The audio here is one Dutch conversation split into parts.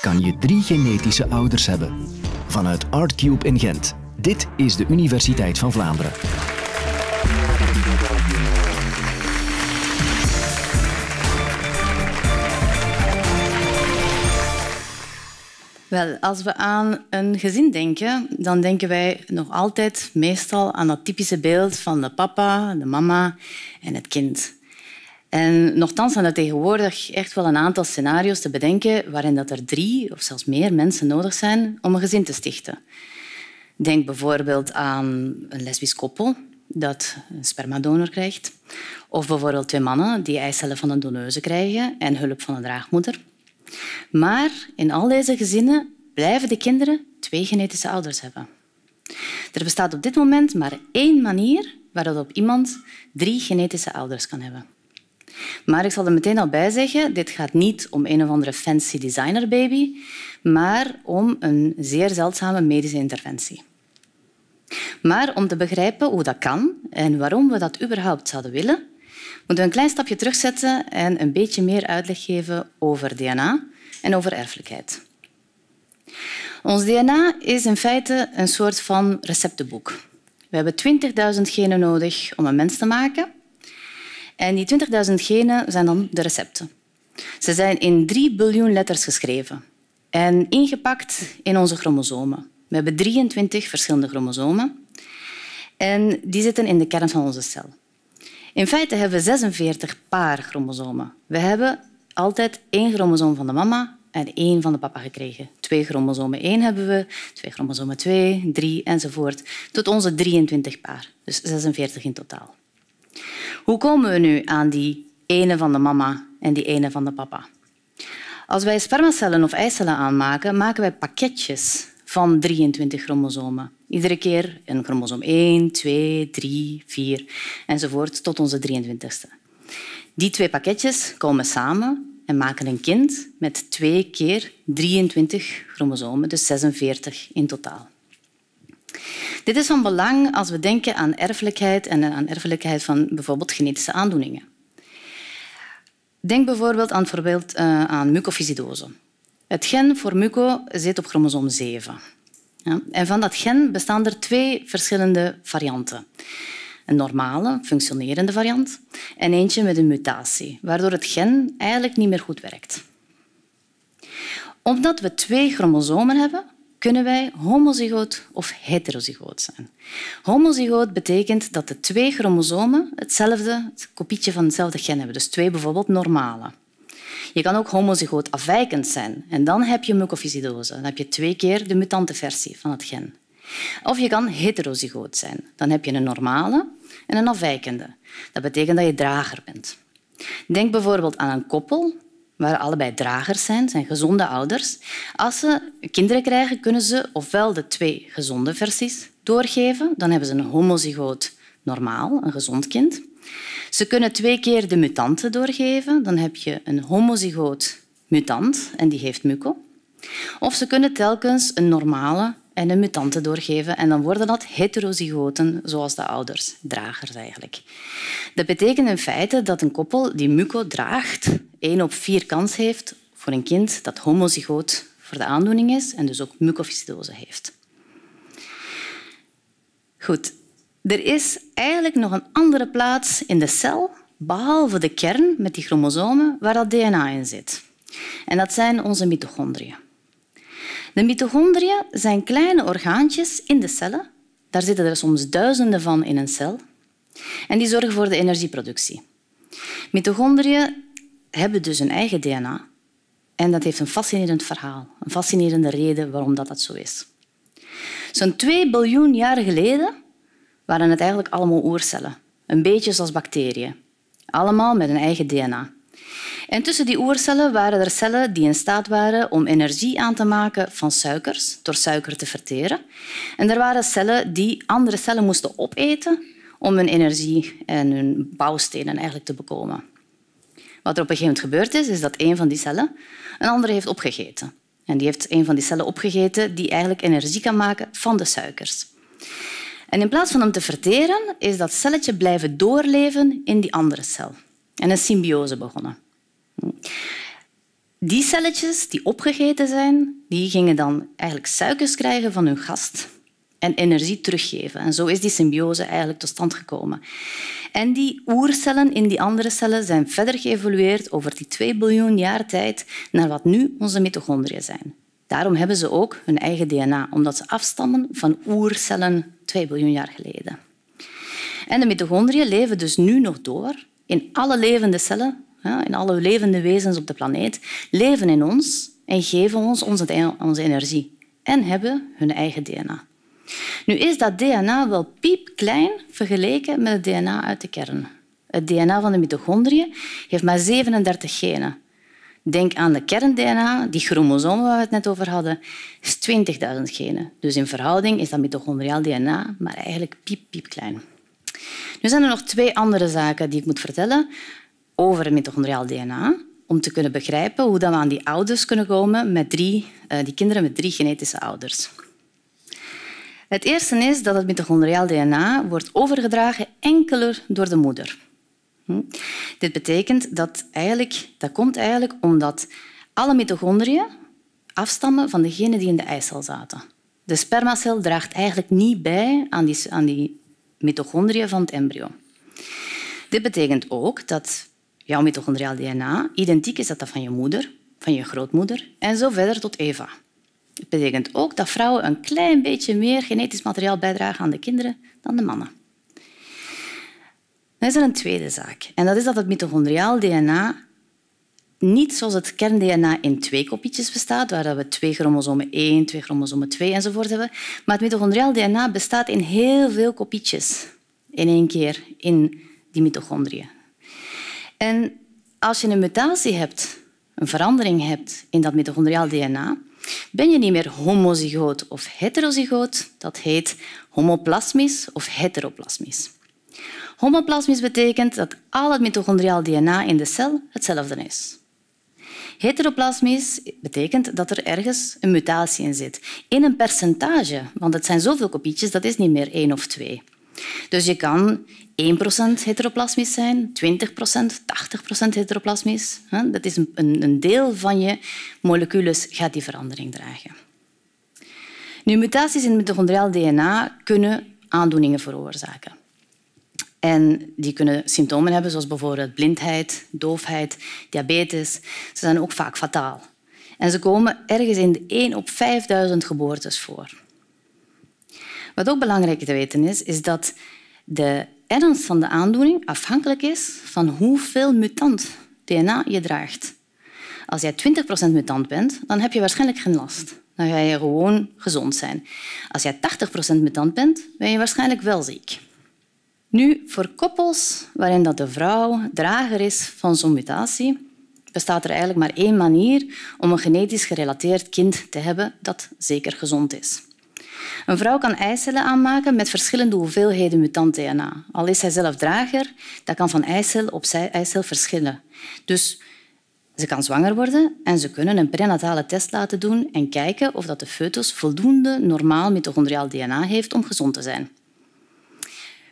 kan je drie genetische ouders hebben. Vanuit ArtCube in Gent. Dit is de Universiteit van Vlaanderen. Wel, als we aan een gezin denken, dan denken wij nog altijd meestal aan dat typische beeld van de papa, de mama en het kind. En nochtans zijn er tegenwoordig echt wel een aantal scenario's te bedenken waarin dat er drie of zelfs meer mensen nodig zijn om een gezin te stichten. Denk bijvoorbeeld aan een lesbisch koppel dat een spermadonor krijgt. Of bijvoorbeeld twee mannen die eicellen van een doneuze krijgen en hulp van een draagmoeder. Maar in al deze gezinnen blijven de kinderen twee genetische ouders hebben. Er bestaat op dit moment maar één manier waarop iemand drie genetische ouders kan hebben. Maar ik zal er meteen al bij zeggen, dit gaat niet om een of andere fancy designerbaby, maar om een zeer zeldzame medische interventie. Maar om te begrijpen hoe dat kan en waarom we dat überhaupt zouden willen, moeten we een klein stapje terugzetten en een beetje meer uitleg geven over DNA en over erfelijkheid. Ons DNA is in feite een soort van receptenboek. We hebben 20.000 genen nodig om een mens te maken. En die 20.000 genen zijn dan de recepten. Ze zijn in 3 biljoen letters geschreven en ingepakt in onze chromosomen. We hebben 23 verschillende chromosomen en die zitten in de kern van onze cel. In feite hebben we 46 paar chromosomen. We hebben altijd één chromosoom van de mama en één van de papa gekregen. Twee chromosomen 1 hebben we, twee chromosomen 2, 3 enzovoort, tot onze 23 paar, dus 46 in totaal. Hoe komen we nu aan die ene van de mama en die ene van de papa? Als wij spermacellen of eicellen aanmaken, maken wij pakketjes van 23 chromosomen. Iedere keer een chromosoom 1, 2, 3, 4 enzovoort tot onze 23ste. Die twee pakketjes komen samen en maken een kind met twee keer 23 chromosomen, dus 46 in totaal. Dit is van belang als we denken aan erfelijkheid en aan erfelijkheid van bijvoorbeeld genetische aandoeningen. Denk bijvoorbeeld aan, voorbeeld, eh, aan mucoviscidose. Het gen voor muco zit op chromosoom 7. Ja? En van dat gen bestaan er twee verschillende varianten. Een normale, functionerende variant en eentje met een mutatie, waardoor het gen eigenlijk niet meer goed werkt. Omdat we twee chromosomen hebben, kunnen wij homozygoot of heterozygoot zijn. Homozygoot betekent dat de twee chromosomen hetzelfde het kopietje van hetzelfde gen hebben, dus twee bijvoorbeeld normale. Je kan ook homozygoot afwijkend zijn en dan heb je mucoviscidose. Dan heb je twee keer de mutante versie van het gen. Of je kan heterozygoot zijn. Dan heb je een normale en een afwijkende. Dat betekent dat je drager bent. Denk bijvoorbeeld aan een koppel waar allebei dragers zijn, zijn gezonde ouders. Als ze kinderen krijgen, kunnen ze ofwel de twee gezonde versies doorgeven, dan hebben ze een homozygoot normaal, een gezond kind. Ze kunnen twee keer de mutanten doorgeven, dan heb je een homozygoot mutant en die heeft muco. Of ze kunnen telkens een normale en een mutante doorgeven. En dan worden dat heterozygoten, zoals de ouders, dragers eigenlijk. Dat betekent in feite dat een koppel die muco draagt, één op vier kans heeft voor een kind dat homozygoot voor de aandoening is en dus ook mucoviscidose heeft. Goed, er is eigenlijk nog een andere plaats in de cel, behalve de kern met die chromosomen, waar dat DNA in zit. En dat zijn onze mitochondriën. De mitochondriën zijn kleine orgaantjes in de cellen. Daar zitten er soms duizenden van in een cel. En die zorgen voor de energieproductie. Mitochondriën hebben dus hun eigen DNA. En dat heeft een fascinerend verhaal, een fascinerende reden waarom dat, dat zo is. Zo'n 2 biljoen jaar geleden waren het eigenlijk allemaal oercellen. Een beetje zoals bacteriën. Allemaal met een eigen DNA. En tussen die oercellen waren er cellen die in staat waren om energie aan te maken van suikers, door suiker te verteren. En er waren cellen die andere cellen moesten opeten om hun energie en hun bouwstenen eigenlijk te bekomen. Wat er op een gegeven moment gebeurd is, is dat een van die cellen een andere heeft opgegeten. En die heeft een van die cellen opgegeten die eigenlijk energie kan maken van de suikers. En in plaats van hem te verteren, is dat celletje blijven doorleven in die andere cel. En een symbiose begonnen. Die celletjes die opgegeten zijn, die gingen dan eigenlijk suikers krijgen van hun gast en energie teruggeven. En zo is die symbiose eigenlijk tot stand gekomen. En die oercellen in die andere cellen zijn verder geëvolueerd over die 2 biljoen jaar tijd naar wat nu onze mitochondriën zijn. Daarom hebben ze ook hun eigen DNA, omdat ze afstammen van oercellen 2 biljoen jaar geleden. En de mitochondriën leven dus nu nog door in alle levende cellen en alle levende wezens op de planeet, leven in ons en geven ons onze energie en hebben hun eigen DNA. Nu is dat DNA wel piepklein vergeleken met het DNA uit de kern. Het DNA van de mitochondriën heeft maar 37 genen. Denk aan de kern-DNA, die chromosomen waar we het net over hadden, is 20.000 genen. Dus in verhouding is dat mitochondriaal DNA maar eigenlijk piep, piep Nu zijn er nog twee andere zaken die ik moet vertellen over het mitochondriaal DNA om te kunnen begrijpen hoe we aan die ouders kunnen komen met drie, eh, die kinderen met drie genetische ouders. Het eerste is dat het mitochondriaal DNA wordt overgedragen enkeler door de moeder. Hm? Dit betekent dat eigenlijk, dat komt eigenlijk omdat alle mitochondriën afstammen van degenen die in de eicel zaten. De spermacel draagt eigenlijk niet bij aan die, aan die mitochondriën van het embryo. Dit betekent ook dat Jouw mitochondriaal DNA, identiek is dat, dat van je moeder, van je grootmoeder en zo verder tot Eva. Het betekent ook dat vrouwen een klein beetje meer genetisch materiaal bijdragen aan de kinderen dan de mannen. Dan is er een tweede zaak. En dat is dat het mitochondriaal DNA niet zoals het kern-DNA in twee kopietjes bestaat, waar we twee chromosomen 1, twee chromosomen 2 enzovoort hebben. Maar het mitochondriaal DNA bestaat in heel veel kopietjes in één keer in die mitochondriën. En als je een mutatie hebt, een verandering hebt in dat mitochondriaal DNA, ben je niet meer homozygoot of heterozygoot. Dat heet homoplasmisch of heteroplasmisch. Homoplasmisch betekent dat al het mitochondriaal DNA in de cel hetzelfde is. Heteroplasmisch betekent dat er ergens een mutatie in zit. In een percentage, want het zijn zoveel kopietjes, dat is niet meer één of twee. Dus je kan 1% heteroplasmisch zijn, 20%, 80% heteroplasmisch. Dat is een deel van je molecules gaat die verandering dragen. Nu, mutaties in mitochondriaal DNA kunnen aandoeningen veroorzaken. En die kunnen symptomen hebben, zoals bijvoorbeeld blindheid, doofheid, diabetes. Ze zijn ook vaak fataal. En ze komen ergens in de 1 op 5000 geboortes voor. Wat ook belangrijk te weten is, is dat de ernst van de aandoening afhankelijk is van hoeveel mutant DNA je draagt. Als jij 20% mutant bent, dan heb je waarschijnlijk geen last. Dan ga je gewoon gezond zijn. Als jij 80% mutant bent, ben je waarschijnlijk wel ziek. Nu, voor koppels waarin dat de vrouw drager is van zo'n mutatie, bestaat er eigenlijk maar één manier om een genetisch gerelateerd kind te hebben dat zeker gezond is. Een vrouw kan eicellen aanmaken met verschillende hoeveelheden mutant DNA. Al is zij zelf drager, dat kan van eicel op eicel verschillen. Dus ze kan zwanger worden en ze kunnen een prenatale test laten doen en kijken of dat de foetus voldoende normaal mitochondriaal DNA heeft om gezond te zijn.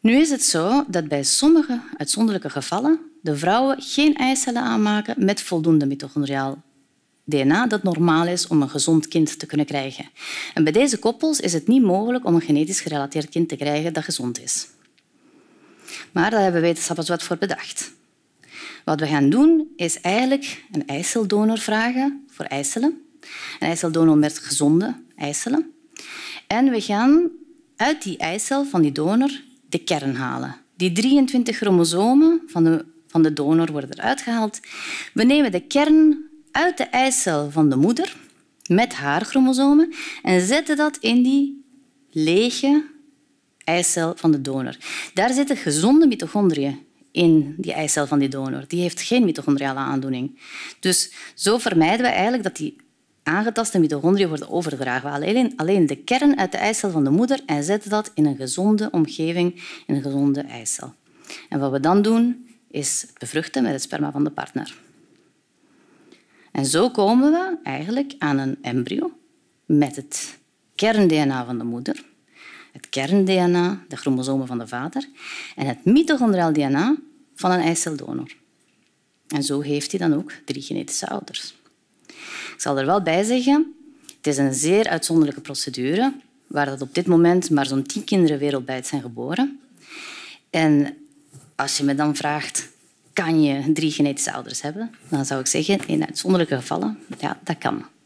Nu is het zo dat bij sommige uitzonderlijke gevallen de vrouwen geen eicellen aanmaken met voldoende mitochondriaal DNA dat normaal is om een gezond kind te kunnen krijgen. En bij deze koppels is het niet mogelijk om een genetisch gerelateerd kind te krijgen dat gezond is. Maar daar hebben wetenschappers wat voor bedacht. Wat we gaan doen is eigenlijk een eiceldonor vragen voor eicellen. Een eiceldonor met gezonde eicellen. En we gaan uit die eicel van die donor de kern halen. Die 23 chromosomen van de, van de donor worden eruit gehaald. We nemen de kern uit de eicel van de moeder met haar chromosomen en zetten dat in die lege eicel van de donor. Daar zitten gezonde mitochondriën in die eicel van die donor. Die heeft geen mitochondriale aandoening. Dus zo vermijden we eigenlijk dat die aangetaste mitochondriën worden overgedragen. Alleen, alleen de kern uit de eicel van de moeder en zetten dat in een gezonde omgeving, in een gezonde eicel. En wat we dan doen, is bevruchten met het sperma van de partner. En zo komen we eigenlijk aan een embryo met het kern-DNA van de moeder, het kern-DNA, de chromosomen van de vader, en het mitochondriaal DNA van een eiceldonor. En zo heeft hij dan ook drie genetische ouders. Ik zal er wel bij zeggen, het is een zeer uitzonderlijke procedure, waar dat op dit moment maar zo'n tien kinderen wereldwijd zijn geboren. En als je me dan vraagt, kan je drie genetische ouders hebben? Dan zou ik zeggen, in uitzonderlijke gevallen, ja, dat kan.